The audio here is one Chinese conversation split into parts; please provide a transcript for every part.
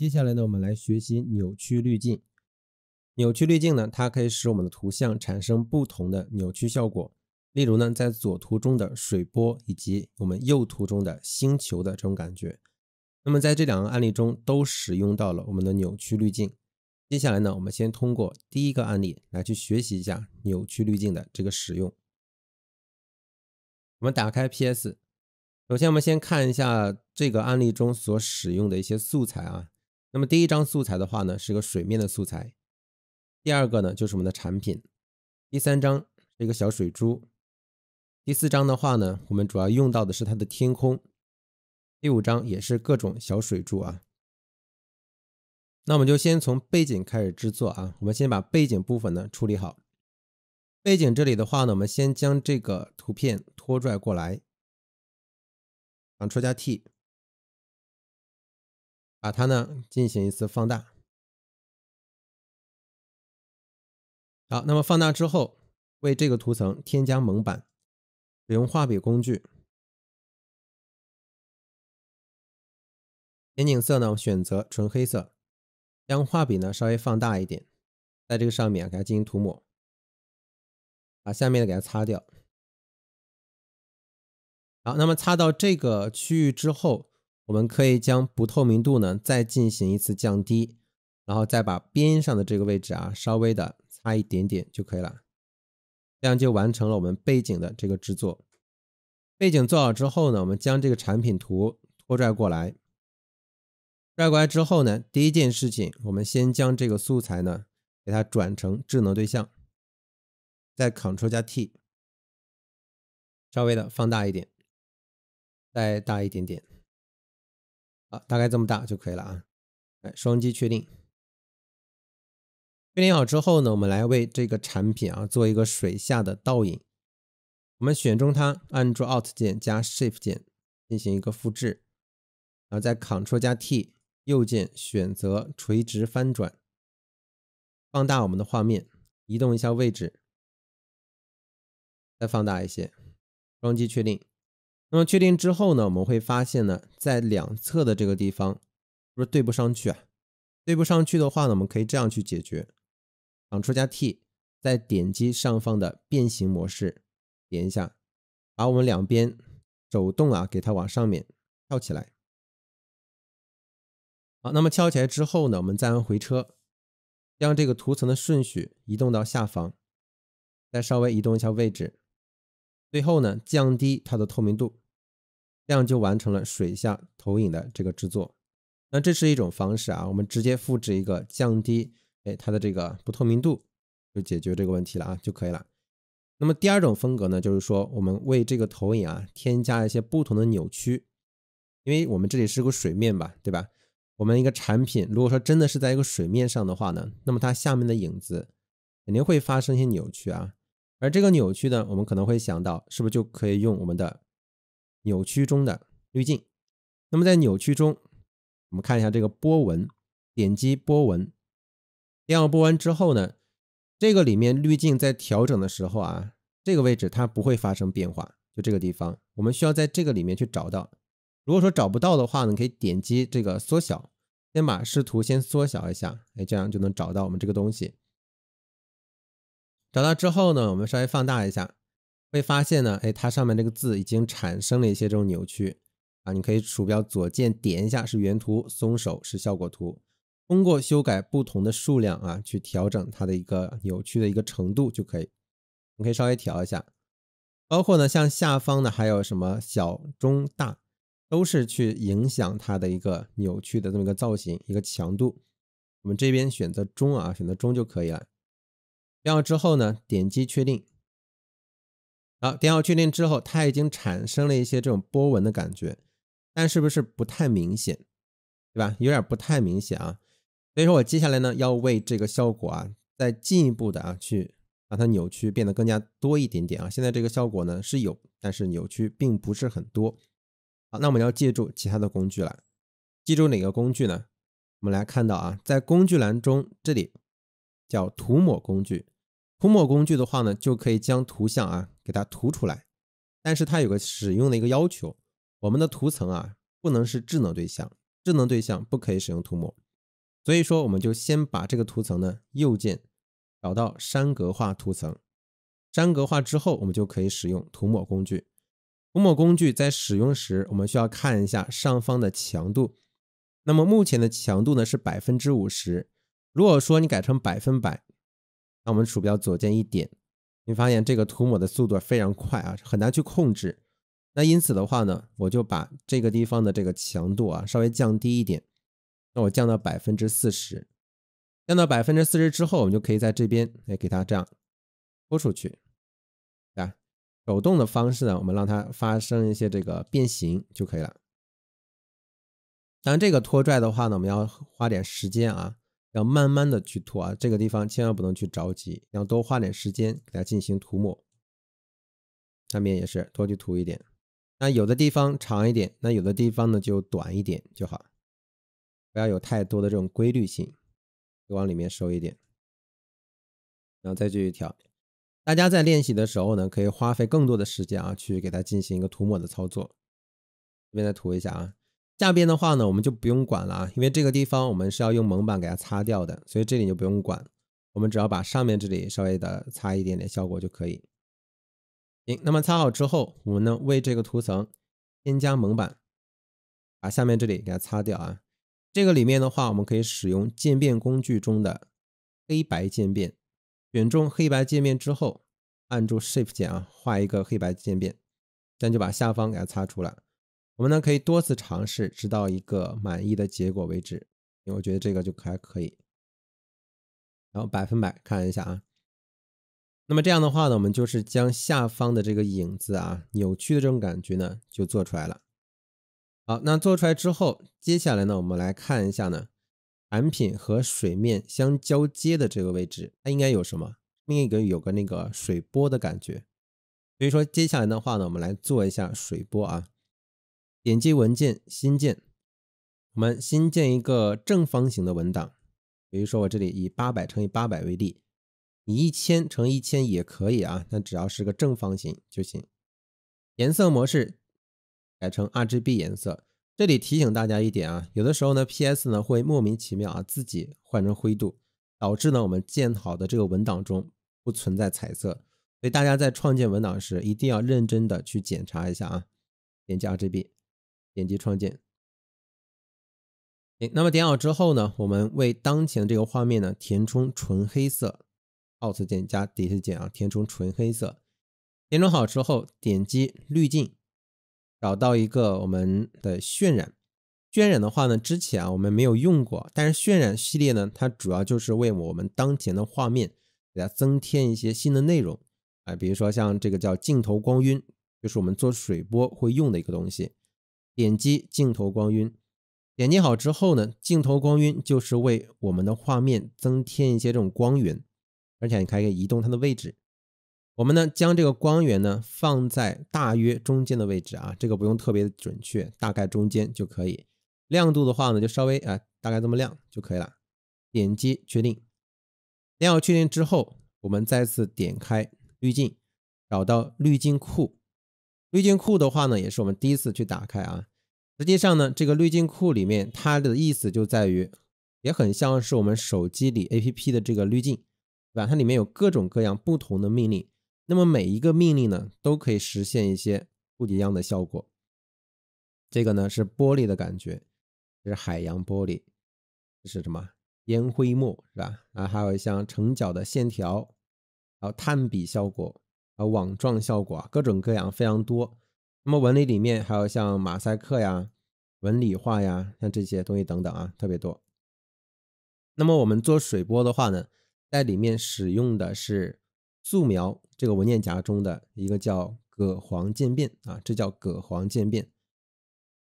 接下来呢，我们来学习扭曲滤镜。扭曲滤镜呢，它可以使我们的图像产生不同的扭曲效果。例如呢，在左图中的水波，以及我们右图中的星球的这种感觉。那么在这两个案例中都使用到了我们的扭曲滤镜。接下来呢，我们先通过第一个案例来去学习一下扭曲滤镜的这个使用。我们打开 PS，首先我们先看一下这个案例中所使用的一些素材啊。那么第一张素材的话呢，是个水面的素材；第二个呢，就是我们的产品；第三张是一个小水珠；第四张的话呢，我们主要用到的是它的天空；第五张也是各种小水珠啊。那我们就先从背景开始制作啊，我们先把背景部分呢处理好。背景这里的话呢，我们先将这个图片拖拽过来，Ctrl 加 T。把它呢进行一次放大。好，那么放大之后，为这个图层添加蒙版，使用画笔工具，前景色呢选择纯黑色，将画笔呢稍微放大一点，在这个上面给它进行涂抹，把下面的给它擦掉。好，那么擦到这个区域之后。我们可以将不透明度呢再进行一次降低，然后再把边上的这个位置啊稍微的擦一点点就可以了。这样就完成了我们背景的这个制作。背景做好之后呢，我们将这个产品图拖拽过来，拽过来之后呢，第一件事情我们先将这个素材呢给它转成智能对象，再 Ctrl 加 T，稍微的放大一点，再大一点点。啊，大概这么大就可以了啊。哎，双击确定，确定好之后呢，我们来为这个产品啊做一个水下的倒影。我们选中它，按住 Alt 键加 Shift 键进行一个复制，然后再 Ctrl 加 T，右键选择垂直翻转。放大我们的画面，移动一下位置，再放大一些，双击确定。那么确定之后呢，我们会发现呢，在两侧的这个地方，是不是对不上去啊？对不上去的话呢，我们可以这样去解决：c t r l 加 T，再点击上方的变形模式，点一下，把我们两边手动啊，给它往上面翘起来。好，那么翘起来之后呢，我们再按回车，将这个图层的顺序移动到下方，再稍微移动一下位置。最后呢，降低它的透明度，这样就完成了水下投影的这个制作。那这是一种方式啊，我们直接复制一个降低，哎，它的这个不透明度就解决这个问题了啊，就可以了。那么第二种风格呢，就是说我们为这个投影啊添加一些不同的扭曲，因为我们这里是个水面吧，对吧？我们一个产品，如果说真的是在一个水面上的话呢，那么它下面的影子肯定会发生一些扭曲啊。而这个扭曲呢，我们可能会想到，是不是就可以用我们的扭曲中的滤镜？那么在扭曲中，我们看一下这个波纹，点击波纹，点好波纹之后呢，这个里面滤镜在调整的时候啊，这个位置它不会发生变化，就这个地方，我们需要在这个里面去找到。如果说找不到的话呢，可以点击这个缩小，先把视图先缩小一下，哎，这样就能找到我们这个东西。找到之后呢，我们稍微放大一下，会发现呢，哎，它上面这个字已经产生了一些这种扭曲啊。你可以鼠标左键点一下是原图，松手是效果图。通过修改不同的数量啊，去调整它的一个扭曲的一个程度就可以。你可以稍微调一下，包括呢，像下方呢还有什么小、中、大，都是去影响它的一个扭曲的这么一个造型、一个强度。我们这边选择中啊，选择中就可以了。变好之后呢，点击确定。好，点好确定之后，它已经产生了一些这种波纹的感觉，但是不是不太明显，对吧？有点不太明显啊。所以说我接下来呢，要为这个效果啊，再进一步的啊，去把它扭曲，变得更加多一点点啊。现在这个效果呢是有，但是扭曲并不是很多。好，那我们要借助其他的工具了。借助哪个工具呢？我们来看到啊，在工具栏中这里。叫涂抹工具，涂抹工具的话呢，就可以将图像啊给它涂出来。但是它有个使用的一个要求，我们的图层啊不能是智能对象，智能对象不可以使用涂抹。所以说，我们就先把这个图层呢右键，找到栅格化图层，栅格化之后，我们就可以使用涂抹工具。涂抹工具在使用时，我们需要看一下上方的强度，那么目前的强度呢是百分之五十。如果说你改成百分百，那我们鼠标左键一点，你发现这个涂抹的速度非常快啊，很难去控制。那因此的话呢，我就把这个地方的这个强度啊稍微降低一点，那我降到百分之四十，降到百分之四十之后，我们就可以在这边来给它这样拖出去，对吧？手动的方式呢，我们让它发生一些这个变形就可以了。当然，这个拖拽的话呢，我们要花点时间啊。要慢慢的去涂啊，这个地方千万不能去着急，要多花点时间给它进行涂抹。下面也是多去涂一点。那有的地方长一点，那有的地方呢就短一点就好，不要有太多的这种规律性，再往里面收一点，然后再继续调。大家在练习的时候呢，可以花费更多的时间啊，去给它进行一个涂抹的操作。这边再涂一下啊。下边的话呢，我们就不用管了啊，因为这个地方我们是要用蒙版给它擦掉的，所以这里就不用管。我们只要把上面这里稍微的擦一点点效果就可以。行，那么擦好之后，我们呢为这个图层添加蒙版，把下面这里给它擦掉啊。这个里面的话，我们可以使用渐变工具中的黑白渐变，选中黑白渐变之后，按住 Shift 键啊，画一个黑白渐变，这样就把下方给它擦出来。我们呢可以多次尝试，直到一个满意的结果为止。因为我觉得这个就还可以。然后百分百看一下啊。那么这样的话呢，我们就是将下方的这个影子啊扭曲的这种感觉呢就做出来了。好，那做出来之后，接下来呢我们来看一下呢产品和水面相交接的这个位置，它应该有什么？另一个有个那个水波的感觉。所以说接下来的话呢，我们来做一下水波啊。点击文件新建，我们新建一个正方形的文档。比如说我这里以八百乘以八百为例，你一千乘一千也可以啊，但只要是个正方形就行。颜色模式改成 RGB 颜色。这里提醒大家一点啊，有的时候呢 PS 呢会莫名其妙啊自己换成灰度，导致呢我们建好的这个文档中不存在彩色。所以大家在创建文档时一定要认真的去检查一下啊，点击 RGB。点击创建，哎，那么点好之后呢，我们为当前这个画面呢填充纯黑色，Alt 键加 Delete 键啊，填充纯黑色。填充好之后，点击滤镜，找到一个我们的渲染。渲染的话呢，之前啊我们没有用过，但是渲染系列呢，它主要就是为我们当前的画面给它增添一些新的内容，啊，比如说像这个叫镜头光晕，就是我们做水波会用的一个东西。点击镜头光晕，点击好之后呢，镜头光晕就是为我们的画面增添一些这种光源，而且你可以移动它的位置。我们呢将这个光源呢放在大约中间的位置啊，这个不用特别的准确，大概中间就可以。亮度的话呢就稍微啊，大概这么亮就可以了。点击确定，点好确定之后，我们再次点开滤镜，找到滤镜库。滤镜库的话呢，也是我们第一次去打开啊。实际上呢，这个滤镜库里面，它的意思就在于，也很像是我们手机里 APP 的这个滤镜，对吧？它里面有各种各样不同的命令，那么每一个命令呢，都可以实现一些不一样的效果。这个呢是玻璃的感觉，这是海洋玻璃，这是什么烟灰墨，是吧？啊，还有一项成角的线条，还有炭笔效果。呃网状效果，各种各样，非常多。那么纹理里面还有像马赛克呀、纹理化呀，像这些东西等等啊，特别多。那么我们做水波的话呢，在里面使用的是素描这个文件夹中的一个叫葛黄渐变啊，这叫葛黄渐变。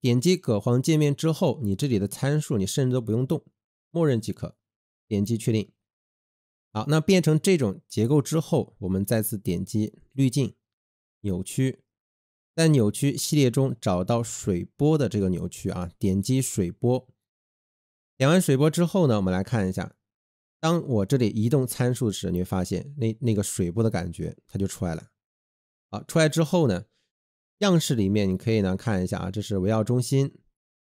点击葛黄渐变之后，你这里的参数你甚至都不用动，默认即可，点击确定。好，那变成这种结构之后，我们再次点击滤镜，扭曲，在扭曲系列中找到水波的这个扭曲啊，点击水波，点完水波之后呢，我们来看一下，当我这里移动参数时，你会发现那那个水波的感觉它就出来了。好，出来之后呢，样式里面你可以呢看一下啊，这是围绕中心，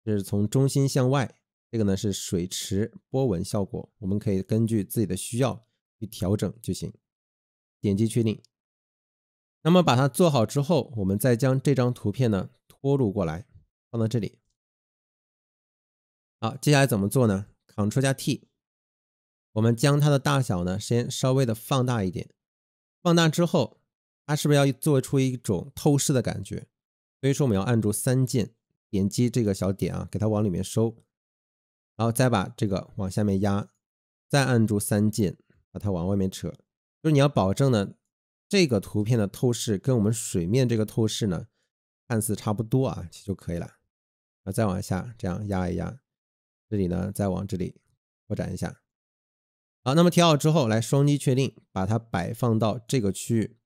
这是从中心向外。这个呢是水池波纹效果，我们可以根据自己的需要去调整就行。点击确定。那么把它做好之后，我们再将这张图片呢拖入过来，放到这里。好，接下来怎么做呢？Ctrl 加 T，我们将它的大小呢先稍微的放大一点。放大之后，它是不是要做出一种透视的感觉？所以说我们要按住三键，点击这个小点啊，给它往里面收。然后再把这个往下面压，再按住三键把它往外面扯，就是你要保证呢这个图片的透视跟我们水面这个透视呢看似差不多啊，就可以了。啊，再往下这样压一压，这里呢再往这里扩展一下。好，那么调好之后，来双击确定，把它摆放到这个区域。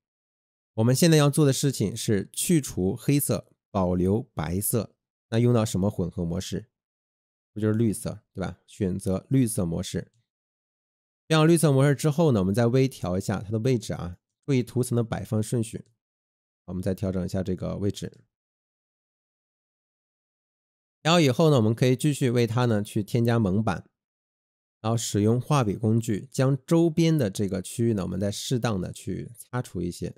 我们现在要做的事情是去除黑色，保留白色。那用到什么混合模式？不就是绿色对吧？选择绿色模式，变好绿色模式之后呢，我们再微调一下它的位置啊。注意图层的摆放顺序，我们再调整一下这个位置。然后以后呢，我们可以继续为它呢去添加蒙版，然后使用画笔工具将周边的这个区域呢，我们再适当的去擦除一些，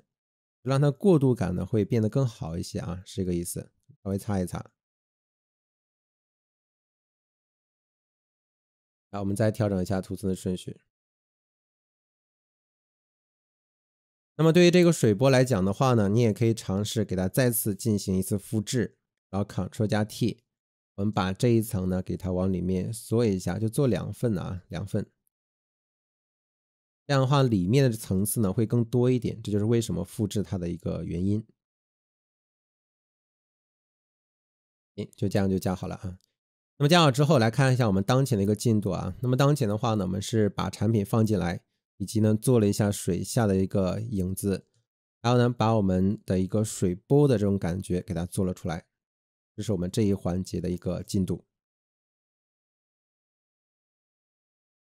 让它过渡感呢会变得更好一些啊，是这个意思。稍微擦一擦。啊，我们再调整一下图层的顺序。那么对于这个水波来讲的话呢，你也可以尝试给它再次进行一次复制，然后 Ctrl 加 T，我们把这一层呢给它往里面缩一下，就做两份啊，两份。这样的话，里面的层次呢会更多一点，这就是为什么复制它的一个原因。行，就这样就加好了啊。那么加好之后，来看一下我们当前的一个进度啊。那么当前的话呢，我们是把产品放进来，以及呢做了一下水下的一个影子，还有呢把我们的一个水波的这种感觉给它做了出来。这是我们这一环节的一个进度。